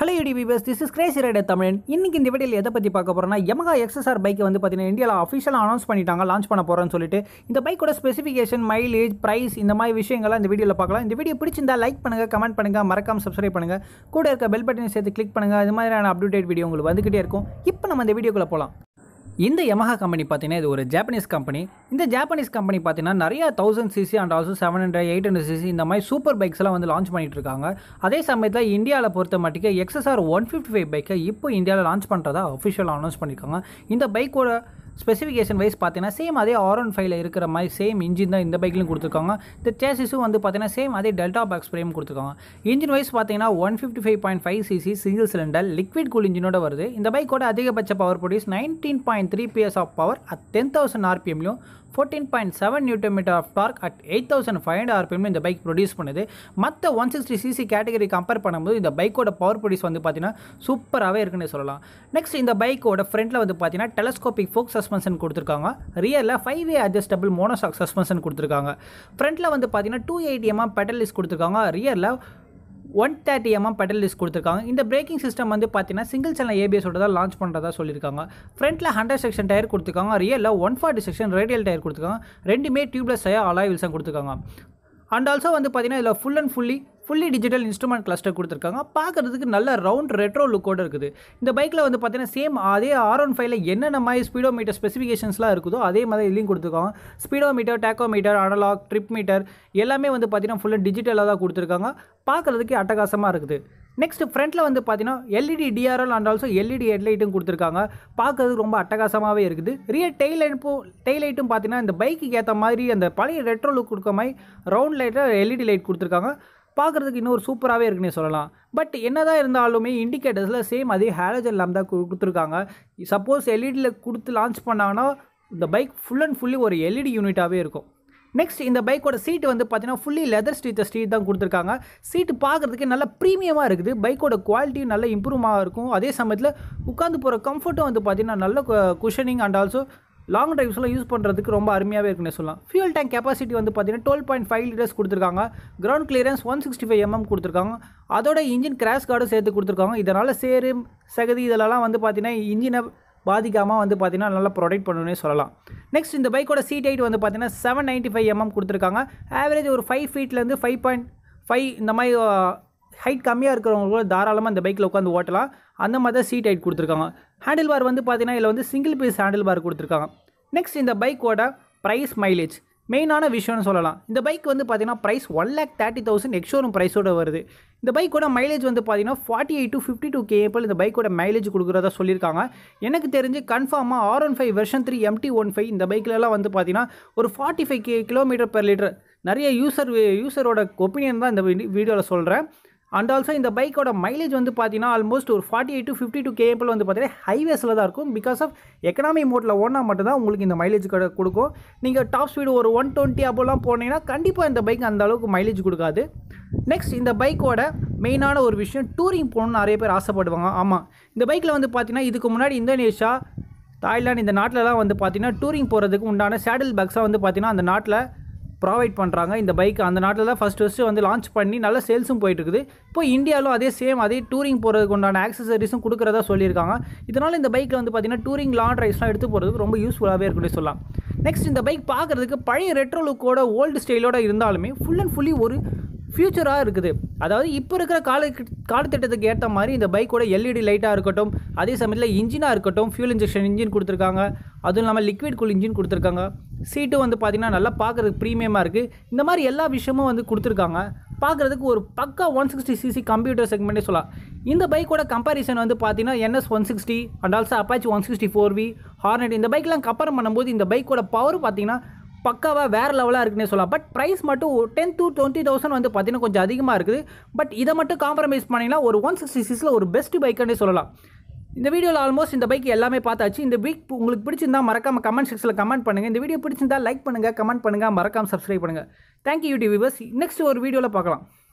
hello YouTubers this is crazy rider Tamil இன்றைக்கி இந்த வீடியோவில் எதை பற்றி பார்க்க போகிறோம்னா எமகா எக்ஸ்எஸ்ஆர் பைக்கை வந்து பார்த்தீங்கன்னா இந்தியாவில் அஃபிஷியலாக அனௌன்ஸ் பண்ணிட்டாங்க லான்ச் பண்ண போகிறேன்னு சொல்லிட்டு இந்த பைக்கோட ஸ்பெசிஃபிகேஷன் மைலேஜ் ப்ரைஸ் இந்த மாதிரி விஷயங்கள்லாம் இந்த வீடியோவில் பார்க்கலாம் இந்த வீடியோ பிடிச்சிருந்தா லைக் பண்ணுங்கள் கமெண்ட் பண்ணுங்கள் மறக்காமல் சப்ஸ்கிரைப் பண்ணுங்கள் கூட இருக்க பெல் பட்டனை சேர்த்து கிளிக் பண்ணுங்கள் இது மாதிரியான அப்டேட் வீடியோ உங்களுக்கு வந்துகிட்டே இருக்கும் இப்போ நம்ம இந்த வீடியோக்குள்ளே போகலாம் இந்த யமஹா கம்பெனி பார்த்தீங்கன்னா இது ஒரு ஜாப்பனீஸ் கம்பெனி இந்த ஜாப்பனீஸ் கம்பெனி பார்த்தீங்கன்னா நிறைய thousand CC and also seven hundred eight hundred CC இந்த மாதிரி சூப்பர் பைக்ஸ்லாம் வந்து லான்ச் பண்ணிட்டு இருக்காங்க அதே சமயத்தில் இந்தியாவில் பொறுத்த மட்டுக்கு எக்ஸ்எஸ்ஆர் ஒன் ஃபிஃப்டி ஃபைவ் பைக்கை இப்போ இந்தியாவில் லான்ச் பண்ணுறதா அஃபிஷியல் அனௌன்ஸ் பண்ணியிருக்காங்க இந்த பைக்கோட ஸ்பெசிஃபிகேஷன் வைஸ் பார்த்தீங்கன்னா சேம் அதே ஒன் ஃபைவ்ல இருக்கிற மாதிரி சேம் இன்ஜின் தான் இந்த பைக்லையும் கொடுத்துருக்காங்க இந்த சேசிஸும் வந்து பார்த்தீங்கன்னா சேம் அதே டெல்டா பாக்ஸ் ஃப்ரேம் கொடுத்துருக்காங்க இன்ஜின் வைஸ் பார்த்தீங்கன்னா one fifty five point five CC single cylinder liquid cool இன்ஜினோட வருது இந்த பைக்கோட அதிகபட்ச power produce nineteen point three PS of power at ten thousand ஆர்பிஎம்லையும் fourteen point seven newton meter of torque at eight thousand five hundred RPM இந்த bike produce பண்ணுது மற்ற one sixty CC category compare பண்ணும்போது இந்த பைக்கோட power produce வந்து பார்த்தீங்கன்னா சூப்பராகவே இருக்குன்னு சொல்லலாம் நெக்ஸ்ட் இந்த பைக்கோட ஃப்ரண்ட்டில் வந்து பார்த்தீங்கன்னா டெலஸ்கோபிக் ஃபோக்ஸ் சஸ்பென்ஷன் கொடுத்துருக்காங்க ரியரில் five a adjustable monoshock suspension கொடுத்துருக்காங்க ஃப்ரண்டில் வந்து பார்த்தீங்கன்னா டூ எயிட்டி எம் பெட்டலிஸ் கொடுத்துருக்காங்க ரியரில் one thirty MM petal disc கொடுத்துருக்காங்க இந்த பிரேக்கிங் சிஸ்டம் வந்து பார்த்தீங்கன்னா சிங்கிள் சேனல் ஏபிஎஸோட தான் லான்ச் பண்ணுறதா சொல்லியிருக்காங்க ஃப்ரண்ட்டில் ஹண்ட்ரட் செக்ஷன் டயர் கொடுத்துருக்காங்க ரியலில் one forty section radial tyre கொடுத்துருக்காங்க ரெண்டுமே டியூப்லெஸ் டயர் அலாய் வில்சன் கொடுத்துருக்காங்க அண்ட் ஆல்சோ வந்து பார்த்தீங்கன்னா இதில் full and fully fully digital instrument cluster கொடுத்துருக்காங்க பார்க்குறதுக்கு நல்ல ரவுண்ட் ரெட்ரோ லுக்கோடு இருக்குது இந்த பைக்கில் வந்து பார்த்தீங்கன்னா சேம் அதே ஆர் ஒன் ஃபைவ்ல என்னென்ன மாதிரி ஸ்பீடோ மீட்டர் ஸ்பெசிஃபிகேஷன்ஸ்லாம் இருக்குதோ அதே மாதிரி இதுலையும் கொடுத்துருக்காங்க speedometer tachometer analog trip meter எல்லாமே வந்து பார்த்தீங்கன்னா ஃபுல்லாக டிஜிட்டலாக தான் கொடுத்துருக்காங்க பார்க்குறதுக்கு அட்டகாசமாக இருக்குது நெக்ஸ்ட் ஃப்ரண்ட்டில் வந்து பார்த்தீங்கன்னா LED DRL e and also LED ஹெட்லைட்டும் e கொடுத்துருக்காங்க பார்க்கறதுக்கு ரொம்ப அட்டகாசமாகவே இருக்குது ரியல் டெய்ல் லைட்டும் டெய்ல் லைட்டும் பார்த்தீங்கன்னா இந்த பைக்கு ஏற்ற மாதிரி அந்த பழைய ரெட்ரோ லுக் கொடுக்க மாதிரி ரவுண்ட் லைட்டில் எல்இடி லைட் e கொடுத்துருக்காங்க பார்க்குறதுக்கு இன்னொரு சூப்பராகவே இருக்குன்னே சொல்லலாம் பட் என்னதான் இருந்தாலுமே இண்டிகேட்டர்ஸில் சேம் அதே ஹேலஜன் லேம் தான் கொடுத்துருக்காங்க சப்போஸ் எல்இடியில் e கொடுத்து லான்ச் பண்ணாங்கன்னா இந்த பைக் ஃபுல் அண்ட் ஃபுல்லி ஒரு எல்இடி யூனிட்டாகவே e இருக்கும் நெக்ஸ்ட் இந்த பைக்கோட சீட் வந்து பார்த்தீங்கன்னா ஃபுல்லி லெதர் ஸ்டீச்ச ஸ்டீட் தான் கொடுத்துருக்காங்க சீட்டு பார்க்குறதுக்கு நல்லா ப்ரீமியமாக இருக்குது பைக்கோட குவாலிட்டியும் நல்லா இம்ப்ரூவ் இருக்கும் அதே சமயத்தில் உட்காந்து போகிற கம்ஃபர்ட்டும் வந்து பார்த்திங்கன்னா நல்ல குஷனிங் அண்ட் ஆல்சோ லாங் ட்ரைவ்ஸ்லாம் யூஸ் பண்ணுறதுக்கு ரொம்ப அருமையாகவே இருக்குன்னு சொல்லலாம் ஃபியூல் டேங்க் கெப்பாசிட்டி வந்து பார்த்தீங்கன்னா டுவெல் பாயிண்ட் ஃபைவ் லிட்டர்ஸ் கொடுத்துருக்காங்க ground clearance one sixty five MM கொடுத்துருக்காங்க அதோட இன்ஜின் கிராஷ் கார்டும் சேர்த்து கொடுத்துருக்காங்க இதனால் சேரு சகதி இதெல்லாம் வந்து பார்த்திங்கன்னா இன்ஜினை பாதிக்காமல் வந்து பார்த்திங்கன்னா நல்லா ப்ரொடெக்ட் பண்ணணும்னு சொல்லலாம் நெக்ஸ்ட் இந்த பைக்கோட சீட் ஹைட் வந்து பார்த்திங்கன்னா செவன் நைன்ட்டி ஃபைவ் எம்எம் கொடுத்துருக்காங்க ஆவரேஜ் ஒரு ஃபைவ் ஃபீட்லேருந்து ஃபைவ் பாயிண்ட் ஃபைவ் இந்த மாதிரி ஹைட் கம்மியாக இருக்கிறவங்க கூட தாராளமாக அந்த பைக்கில் உட்காந்து ஓட்டலாம் அந்த மாதிரி தான் சீட் ஹைட் கொடுத்துருக்காங்க ஹேண்டில் பார் வந்து பார்த்தீங்கன்னா இதில் வந்து சிங்கிள் பீஸ் ஹேண்டில் பார் கொடுத்துருக்காங்க நெக்ஸ்ட் இந்த பைக்கோட ப்ரைஸ் மைலேஜ் மெயினான விஷயம்னு சொல்லலாம் இந்த பைக் வந்து பார்த்தீங்கன்னா price one lakh thirty thousand ex showroom ப்ரைஸோட வருது இந்த பைக்கோட மைலேஜ் வந்து பார்த்தீங்கன்னா forty eight to fifty two KPL இந்த பைக்கோட மைலேஜ் கொடுக்குறதா சொல்லியிருக்காங்க எனக்கு தெரிஞ்சு கன்ஃபார்மாக R one five version three MT one five இந்த பைக்கிலலாம் வந்து பார்த்தீங்கன்னா ஒரு forty five K kilometre per litre நிறைய யூசர் யூசரோட ஒப்பீனியன் தான் இந்த வீடியோவில் சொல்கிறேன் அண்ட் ஆல்சோ இந்த பைக்கோட மைலேஜ் வந்து பார்த்தீங்கன்னா ஆல்மோஸ்ட் ஒரு forty eight to fifty two KPL வந்து பார்த்தீங்கன்னா ஹைவேஸில் தான் இருக்கும் பிகாஸ் ஆஃப் எக்கனாமி மோட்டில் ஓனால் மட்டும்தான் உங்களுக்கு இந்த மைலேஜ் கொடுக்கும் நீங்கள் டாப் ஸ்பீடு ஒரு ஒன் டுவெண்ட்டி அப்போலாம் போனீங்கன்னா கண்டிப்பாக இந்த பைக் அந்த அளவுக்கு மைலேஜ் கொடுக்காது நெக்ஸ்ட் இந்த பைக்கோட மெயினான ஒரு விஷயம் டூரிங் போகணும்னு நிறைய பேர் ஆசைப்படுவாங்க ஆமாம் இந்த பைக்கில் வந்து பார்த்தீங்கன்னா இதுக்கு முன்னாடி இந்தோனேஷியா தாய்லாந்து இந்த நாட்டிலலாம் வந்து பார்த்தீங்கன்னா டூரிங் போகிறதுக்கு உண்டான சேடல் பேக்ஸாக வந்து பார்த்தீங்கன்னா அந்த நாட்டில் ப்ரொவைட் பண்ணுறாங்க இந்த பைக் அந்த நாட்டில் தான் ஃபஸ்ட் ஃபஸ்ட்டு வந்து லான்ச் பண்ணி நல்ல சேல்ஸும் போயிட்டுருக்குது இப்போ இந்தியாவிலும் அதே சேம் அதே டூரிங் போகிறதுக்கு உண்டான ஆக்சசரிஸும் கொடுக்குறதா சொல்லியிருக்காங்க இதனால் இந்த பைக்கில் வந்து பார்த்திங்கன்னா டூரிங் லாங் ரைஸ்லாம் எடுத்து போகிறதுக்கு ரொம்ப யூஸ்ஃபுல்லாகவே இருக்குன்னு சொல்லலாம் நெக்ஸ்ட் இந்த பைக் பார்க்குறதுக்கு பழைய ரெட்ரோ லுக்கோட ஓல்டு ஸ்டைலோட இருந்தாலுமே ஃபுல் அண்ட் ஃபுல்லி ஒரு ஃப்யூச்சராக இருக்குது அதாவது இப்போ இருக்கிற கால காலத்திட்டத்துக்கு ஏற்ற மாதிரி இந்த பைக்கோட எல்இடி லைட்டாக இருக்கட்டும் அதே சமயத்தில் இன்ஜினாக இருக்கட்டும் ஃபியூல் இன்ஜெக்ஷன் இன்ஜின் கொடுத்துருக்காங்க அதுவும் இல்லாமல் லிக்விட் கூல் இன்ஜின் கொடுத்துருக்காங்க சீட்டும் வந்து பார்த்திங்கன்னா நல்லா பார்க்குறதுக்கு ப்ரீமியமாக இருக்குது இந்த மாதிரி எல்லா விஷயமும் வந்து கொடுத்துருக்காங்க பார்க்குறதுக்கு ஒரு பக்கா ஒன் சிக்ஸ்டி சிசி கம்ப்யூட்டர் செக்மெண்ட்டே சொல்லலாம் இந்த பைக்கோட கம்பேரிசன் வந்து பார்த்தீங்கன்னா NS one sixty and also Apache one sixty four V Hornet இந்த பைக்லாம் கம்பேர் பண்ணும்போது இந்த பைக்கோட பவர் பார்த்தீங்கன்னா பக்காவாக வேறு லெவலாக இருக்குன்னே சொல்லலாம் பட் ப்ரைஸ் மட்டும் டென் டு டுவெண்ட்டி தௌசண்ட் வந்து பார்த்திங்கன்னா கொஞ்சம் அதிகமாக இருக்குது பட் இதை மட்டும் காம்ப்ரமைஸ் பண்ணிங்கன்னா ஒரு ஒன் சிக்ஸ்டி சிக்ஸில் ஒரு பெஸ்ட் பைக்குன்னே சொல்லலாம் இந்த வீடியோவில் ஆல்மோஸ்ட் இந்த பைக் எல்லாமே பார்த்தாச்சு இந்த வீக் உங்களுக்கு பிடிச்சிருந்தா மறக்காம கமெண்ட் செக்ஷனில் கமெண்ட் பண்ணுங்கள் இந்த வீடியோ பிடிச்சிருந்தா லைக் பண்ணுங்கள் கமெண்ட் பண்ணுங்கள் மறக்காம சப்ஸ்கிரைப் பண்ணுங்கள் தேங்க்யூ யூடியூப் நெக்ஸ்ட் ஒரு வீடியோவில் பார்க்கலாம்